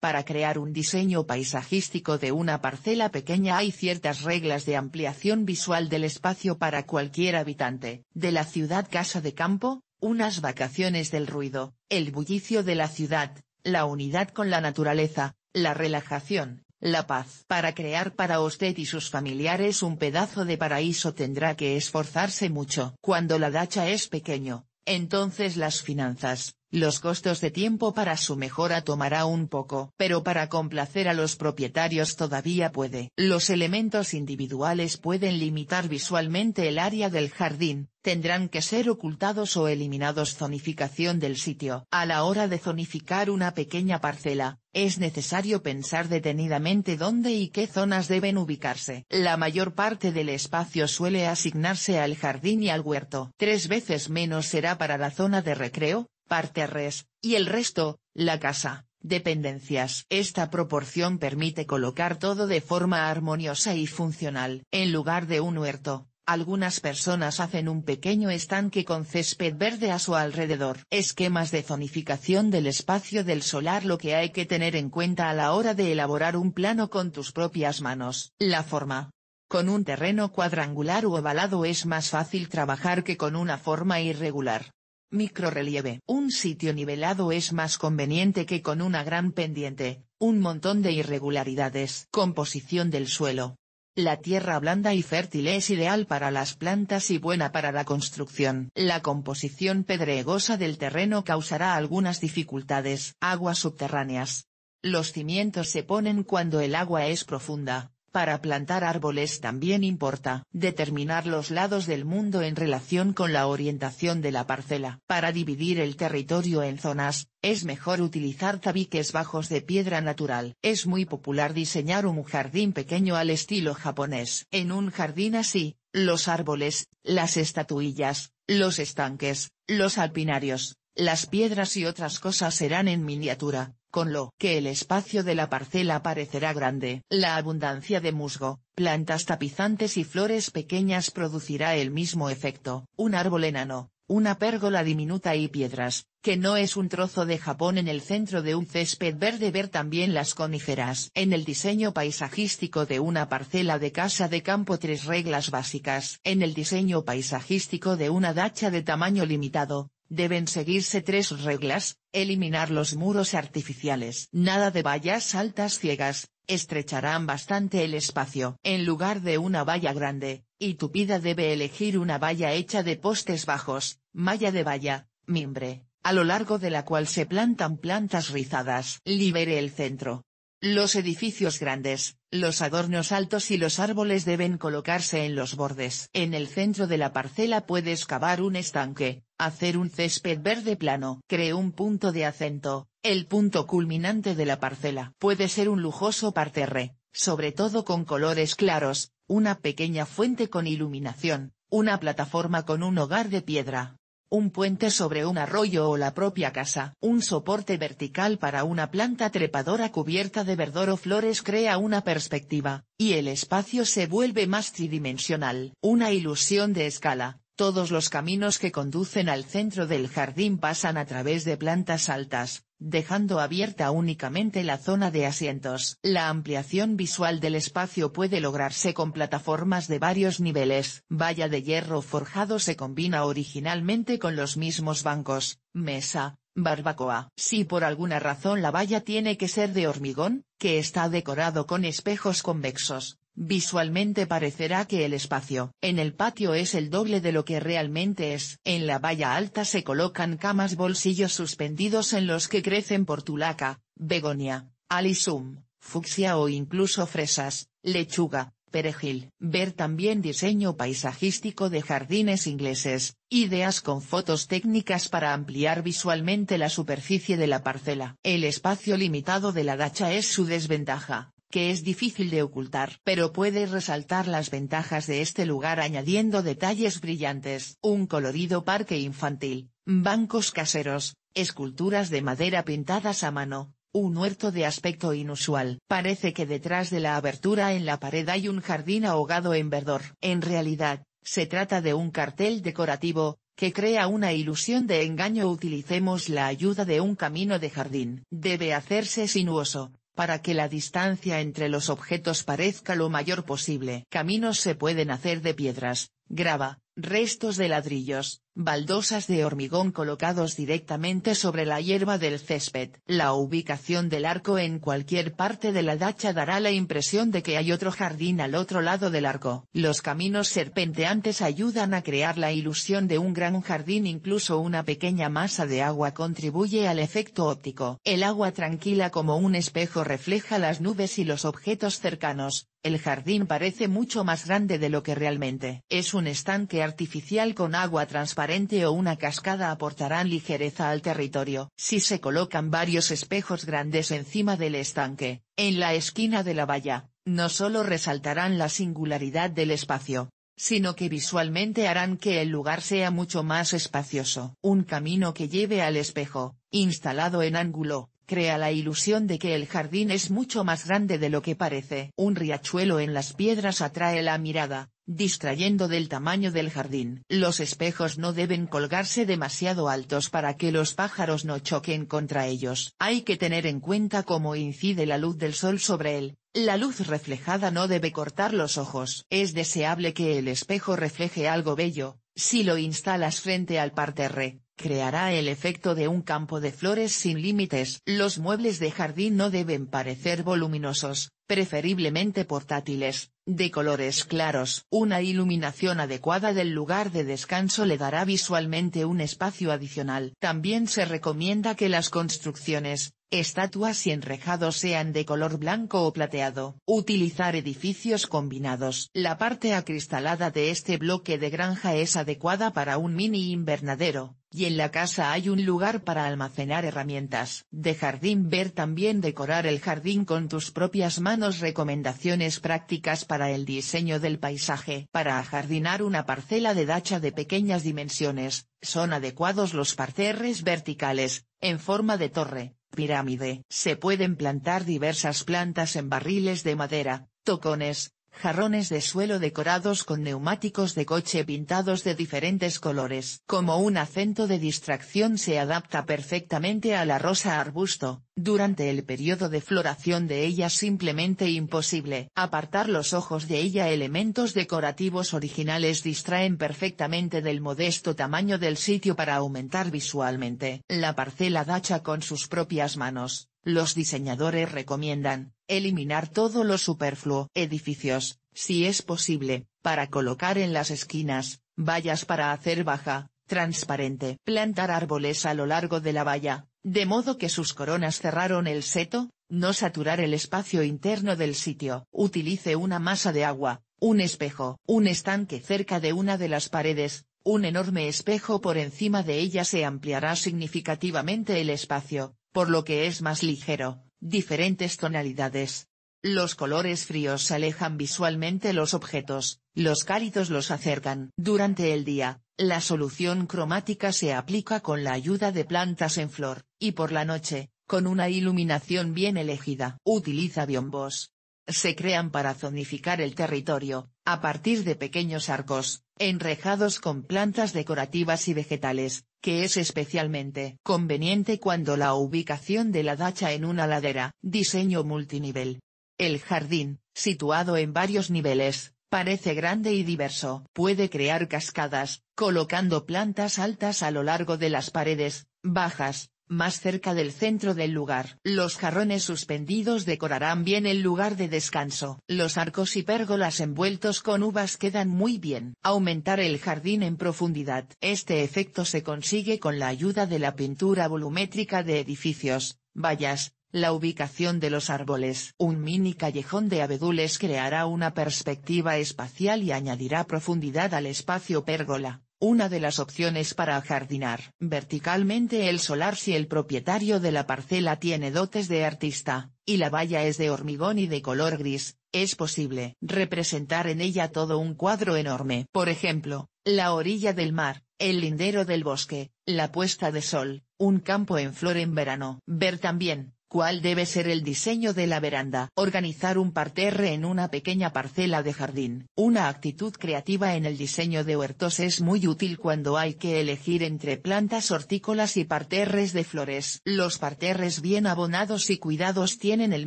Para crear un diseño paisajístico de una parcela pequeña hay ciertas reglas de ampliación visual del espacio para cualquier habitante, de la ciudad casa de campo, unas vacaciones del ruido, el bullicio de la ciudad, la unidad con la naturaleza, la relajación, la paz. Para crear para usted y sus familiares un pedazo de paraíso tendrá que esforzarse mucho. Cuando la dacha es pequeño, entonces las finanzas, los costos de tiempo para su mejora tomará un poco, pero para complacer a los propietarios todavía puede. Los elementos individuales pueden limitar visualmente el área del jardín, tendrán que ser ocultados o eliminados zonificación del sitio. A la hora de zonificar una pequeña parcela, es necesario pensar detenidamente dónde y qué zonas deben ubicarse. La mayor parte del espacio suele asignarse al jardín y al huerto. Tres veces menos será para la zona de recreo, parte parterres, y el resto, la casa, dependencias. Esta proporción permite colocar todo de forma armoniosa y funcional. En lugar de un huerto, algunas personas hacen un pequeño estanque con césped verde a su alrededor. Esquemas de zonificación del espacio del solar Lo que hay que tener en cuenta a la hora de elaborar un plano con tus propias manos. La forma. Con un terreno cuadrangular u ovalado es más fácil trabajar que con una forma irregular. Microrelieve Un sitio nivelado es más conveniente que con una gran pendiente, un montón de irregularidades. Composición del suelo. La tierra blanda y fértil es ideal para las plantas y buena para la construcción. La composición pedregosa del terreno causará algunas dificultades. Aguas subterráneas. Los cimientos se ponen cuando el agua es profunda, para plantar árboles también importa determinar los lados del mundo en relación con la orientación de la parcela. Para dividir el territorio en zonas, es mejor utilizar tabiques bajos de piedra natural. Es muy popular diseñar un jardín pequeño al estilo japonés. En un jardín así, los árboles, las estatuillas, los estanques, los alpinarios, las piedras y otras cosas serán en miniatura, con lo que el espacio de la parcela parecerá grande. La abundancia de musgo, plantas tapizantes y flores pequeñas producirá el mismo efecto, un árbol enano, una pérgola diminuta y piedras, que no es un trozo de Japón en el centro de un césped verde ver también las coníferas. En el diseño paisajístico de una parcela de casa de campo tres reglas básicas. En el diseño paisajístico de una dacha de tamaño limitado, Deben seguirse tres reglas, eliminar los muros artificiales. Nada de vallas altas ciegas, estrecharán bastante el espacio. En lugar de una valla grande, y tupida debe elegir una valla hecha de postes bajos, malla de valla, mimbre, a lo largo de la cual se plantan plantas rizadas. Libere el centro, los edificios grandes, los adornos altos y los árboles deben colocarse en los bordes. En el centro de la parcela puede excavar un estanque, hacer un césped verde plano. Cree un punto de acento, el punto culminante de la parcela. Puede ser un lujoso parterre, sobre todo con colores claros, una pequeña fuente con iluminación, una plataforma con un hogar de piedra, un puente sobre un arroyo o la propia casa. Un soporte vertical para una planta trepadora cubierta de verdor o flores crea una perspectiva, y el espacio se vuelve más tridimensional. Una ilusión de escala, todos los caminos que conducen al centro del jardín pasan a través de plantas altas, dejando abierta únicamente la zona de asientos. La ampliación visual del espacio puede lograrse con plataformas de varios niveles. Valla de hierro forjado se combina originalmente con los mismos bancos, mesa, barbacoa. Si por alguna razón la valla tiene que ser de hormigón, que está decorado con espejos convexos, Visualmente parecerá que el espacio en el patio es el doble de lo que realmente es. En la valla alta se colocan camas bolsillos suspendidos en los que crecen portulaca, begonia, alisum, fucsia o incluso fresas, lechuga, perejil. Ver también diseño paisajístico de jardines ingleses, ideas con fotos técnicas para ampliar visualmente la superficie de la parcela. El espacio limitado de la dacha es su desventaja, que es difícil de ocultar. Pero puede resaltar las ventajas de este lugar añadiendo detalles brillantes. Un colorido parque infantil, bancos caseros, esculturas de madera pintadas a mano, un huerto de aspecto inusual. Parece que detrás de la abertura en la pared hay un jardín ahogado en verdor. En realidad, se trata de un cartel decorativo, que crea una ilusión de engaño utilicemos la ayuda de un camino de jardín. Debe hacerse sinuoso, para que la distancia entre los objetos parezca lo mayor posible. Caminos se pueden hacer de piedras, grava, restos de ladrillos, baldosas de hormigón colocados directamente sobre la hierba del césped. La ubicación del arco en cualquier parte de la dacha dará la impresión de que hay otro jardín al otro lado del arco. Los caminos serpenteantes ayudan a crear la ilusión de un gran jardín incluso una pequeña masa de agua contribuye al efecto óptico. El agua tranquila como un espejo refleja las nubes y los objetos cercanos, el jardín parece mucho más grande de lo que realmente. Es un estanque artificial con agua transparente o una cascada aportarán ligereza al territorio. Si se colocan varios espejos grandes encima del estanque, en la esquina de la valla, no solo resaltarán la singularidad del espacio, sino que visualmente harán que el lugar sea mucho más espacioso. Un camino que lleve al espejo, instalado en ángulo, crea la ilusión de que el jardín es mucho más grande de lo que parece. Un riachuelo en las piedras atrae la mirada, distrayendo del tamaño del jardín. Los espejos no deben colgarse demasiado altos para que los pájaros no choquen contra ellos. Hay que tener en cuenta cómo incide la luz del sol sobre él. La luz reflejada no debe cortar los ojos. Es deseable que el espejo refleje algo bello, si lo instalas frente al parterre, creará el efecto de un campo de flores sin límites. Los muebles de jardín no deben parecer voluminosos, preferiblemente portátiles, de colores claros. Una iluminación adecuada del lugar de descanso le dará visualmente un espacio adicional. También se recomienda que las construcciones, estatuas y enrejados sean de color blanco o plateado. Utilizar edificios combinados. La parte acristalada de este bloque de granja es adecuada para un mini invernadero, y en la casa hay un lugar para almacenar herramientas. De jardín ver también decorar el jardín con tus propias manos recomendaciones prácticas para el diseño del paisaje. Para jardinar una parcela de dacha de pequeñas dimensiones, son adecuados los parcerres verticales, en forma de torre, pirámide. Se pueden plantar diversas plantas en barriles de madera, tocones, jarrones de suelo decorados con neumáticos de coche pintados de diferentes colores. Como un acento de distracción se adapta perfectamente a la rosa arbusto, durante el periodo de floración de ella simplemente imposible. Apartar los ojos de ella elementos decorativos originales distraen perfectamente del modesto tamaño del sitio para aumentar visualmente. La parcela dacha con sus propias manos, los diseñadores recomiendan, eliminar todo lo superfluo. Edificios, si es posible, para colocar en las esquinas, vallas para hacer baja, transparente. Plantar árboles a lo largo de la valla, de modo que sus coronas cerraron el seto, no saturar el espacio interno del sitio. Utilice una masa de agua, un espejo, un estanque cerca de una de las paredes, un enorme espejo por encima de ella se ampliará significativamente el espacio, por lo que es más ligero, diferentes tonalidades. Los colores fríos alejan visualmente los objetos, los cálidos los acercan. Durante el día, la solución cromática se aplica con la ayuda de plantas en flor, y por la noche, con una iluminación bien elegida. Utiliza biombos. Se crean para zonificar el territorio, a partir de pequeños arcos, enrejados con plantas decorativas y vegetales, que es especialmente conveniente cuando la ubicación de la dacha en una ladera. Diseño multinivel. El jardín, situado en varios niveles, parece grande y diverso. Puede crear cascadas, colocando plantas altas a lo largo de las paredes, bajas, más cerca del centro del lugar. Los jarrones suspendidos decorarán bien el lugar de descanso. Los arcos y pérgolas envueltos con uvas quedan muy bien. Aumentar el jardín en profundidad. Este efecto se consigue con la ayuda de la pintura volumétrica de edificios, vallas, la ubicación de los árboles. Un mini callejón de abedules creará una perspectiva espacial y añadirá profundidad al espacio pérgola. Una de las opciones para jardinar verticalmente el solar si el propietario de la parcela tiene dotes de artista, y la valla es de hormigón y de color gris, es posible representar en ella todo un cuadro enorme. Por ejemplo, la orilla del mar, el lindero del bosque, la puesta de sol, un campo en flor en verano. Ver también, cuál debe ser el diseño de la veranda. Organizar un parterre en una pequeña parcela de jardín. Una actitud creativa en el diseño de huertos es muy útil cuando hay que elegir entre plantas hortícolas y parterres de flores. Los parterres bien abonados y cuidados tienen el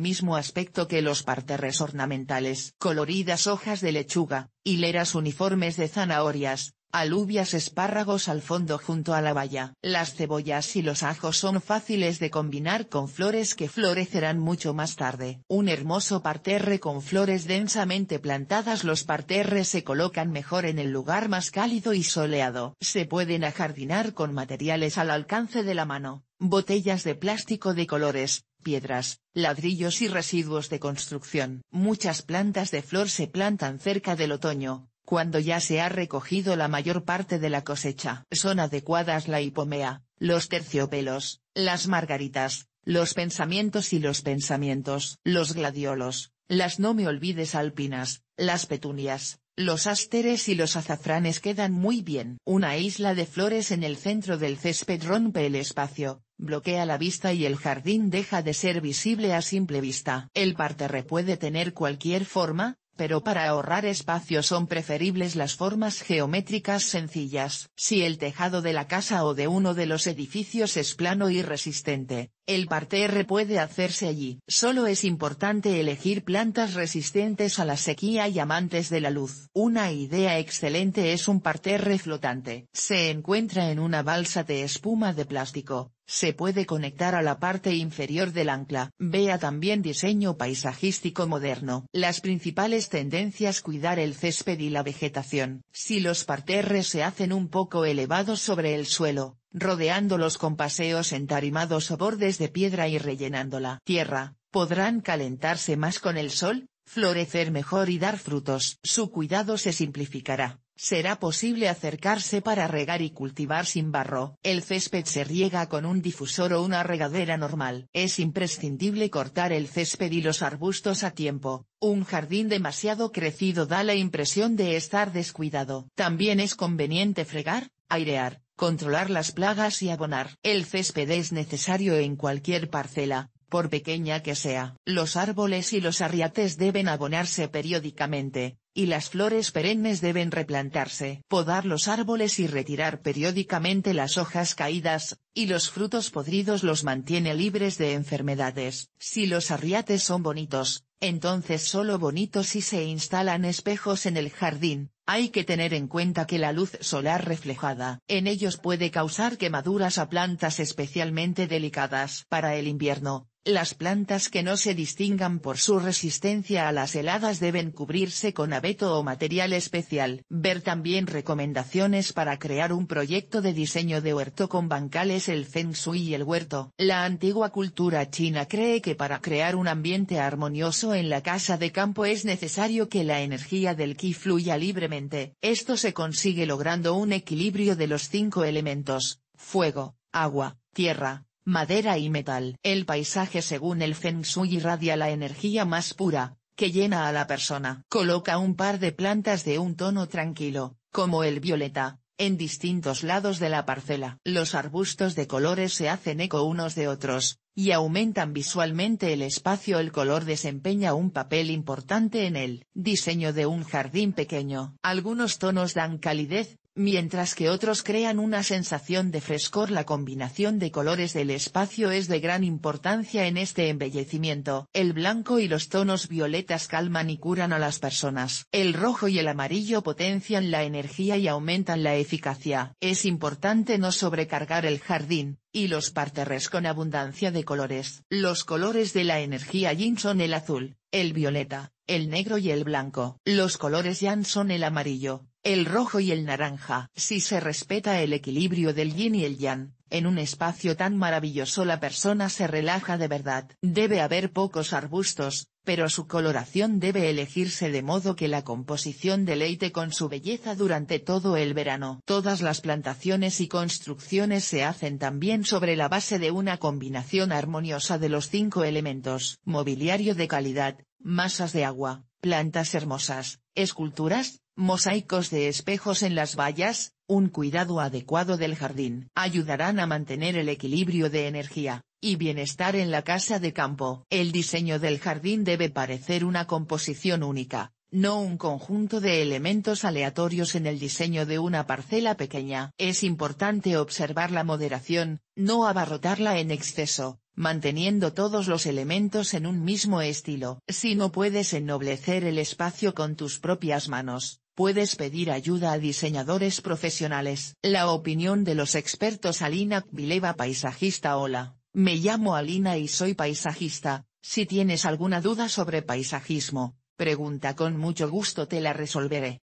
mismo aspecto que los parterres ornamentales. Coloridas hojas de lechuga, hileras uniformes de zanahorias, alubias espárragos al fondo junto a la valla. Las cebollas y los ajos son fáciles de combinar con flores que florecerán mucho más tarde. Un hermoso parterre con flores densamente plantadas Los parterres se colocan mejor en el lugar más cálido y soleado. Se pueden ajardinar con materiales al alcance de la mano, botellas de plástico de colores, piedras, ladrillos y residuos de construcción. Muchas plantas de flor se plantan cerca del otoño, cuando ya se ha recogido la mayor parte de la cosecha. Son adecuadas la hipomea, los terciopelos, las margaritas, los pensamientos y los pensamientos, los gladiolos, las no me olvides alpinas, las petunias, los ásteres y los azafranes quedan muy bien. Una isla de flores en el centro del césped rompe el espacio, bloquea la vista y el jardín deja de ser visible a simple vista. El parterre puede tener cualquier forma, pero para ahorrar espacio son preferibles las formas geométricas sencillas. Si el tejado de la casa o de uno de los edificios es plano y resistente, el parterre puede hacerse allí. Solo es importante elegir plantas resistentes a la sequía y amantes de la luz. Una idea excelente es un parterre flotante. Se encuentra en una balsa de espuma de plástico, se puede conectar a la parte inferior del ancla. Vea también diseño paisajístico moderno. Las principales tendencias cuidar el césped y la vegetación. Si los parterres se hacen un poco elevados sobre el suelo, rodeándolos con paseos entarimados o bordes de piedra y rellenando la tierra, podrán calentarse más con el sol, florecer mejor y dar frutos. Su cuidado se simplificará, será posible acercarse para regar y cultivar sin barro. El césped se riega con un difusor o una regadera normal. Es imprescindible cortar el césped y los arbustos a tiempo. Un jardín demasiado crecido da la impresión de estar descuidado. También es conveniente fregar, airear, controlar las plagas y abonar. El césped es necesario en cualquier parcela, por pequeña que sea. Los árboles y los arriates deben abonarse periódicamente, y las flores perennes deben replantarse. Podar los árboles y retirar periódicamente las hojas caídas, y los frutos podridos los mantiene libres de enfermedades. Si los arriates son bonitos, entonces solo bonito si se instalan espejos en el jardín, hay que tener en cuenta que la luz solar reflejada en ellos puede causar quemaduras a plantas especialmente delicadas para el invierno, las plantas que no se distingan por su resistencia a las heladas deben cubrirse con abeto o material especial. Ver también recomendaciones para crear un proyecto de diseño de huerto con bancales el feng shui y el huerto. La antigua cultura china cree que para crear un ambiente armonioso en la casa de campo es necesario que la energía del ki fluya libremente. Esto se consigue logrando un equilibrio de los cinco elementos, fuego, agua, tierra, madera y metal. El paisaje según el Feng Shui irradia la energía más pura, que llena a la persona. Coloca un par de plantas de un tono tranquilo, como el violeta, en distintos lados de la parcela. Los arbustos de colores se hacen eco unos de otros, y aumentan visualmente el espacio. El color desempeña un papel importante en el diseño de un jardín pequeño. Algunos tonos dan calidez, Mientras que otros crean una sensación de frescor la combinación de colores del espacio es de gran importancia en este embellecimiento. El blanco y los tonos violetas calman y curan a las personas. El rojo y el amarillo potencian la energía y aumentan la eficacia. Es importante no sobrecargar el jardín, y los parterres con abundancia de colores. Los colores de la energía yin son el azul, el violeta, el negro y el blanco. Los colores yang son el amarillo, el rojo y el naranja. Si se respeta el equilibrio del yin y el yang, en un espacio tan maravilloso la persona se relaja de verdad. Debe haber pocos arbustos, pero su coloración debe elegirse de modo que la composición deleite con su belleza durante todo el verano. Todas las plantaciones y construcciones se hacen también sobre la base de una combinación armoniosa de los cinco elementos. Mobiliario de calidad, masas de agua, plantas hermosas, esculturas, mosaicos de espejos en las vallas, un cuidado adecuado del jardín, ayudarán a mantener el equilibrio de energía, y bienestar en la casa de campo. El diseño del jardín debe parecer una composición única, no un conjunto de elementos aleatorios en el diseño de una parcela pequeña. Es importante observar la moderación, no abarrotarla en exceso, manteniendo todos los elementos en un mismo estilo. Si no puedes ennoblecer el espacio con tus propias manos, puedes pedir ayuda a diseñadores profesionales. La opinión de los expertos Alina Vileva paisajista Hola, me llamo Alina y soy paisajista, si tienes alguna duda sobre paisajismo, pregunta con mucho gusto te la resolveré.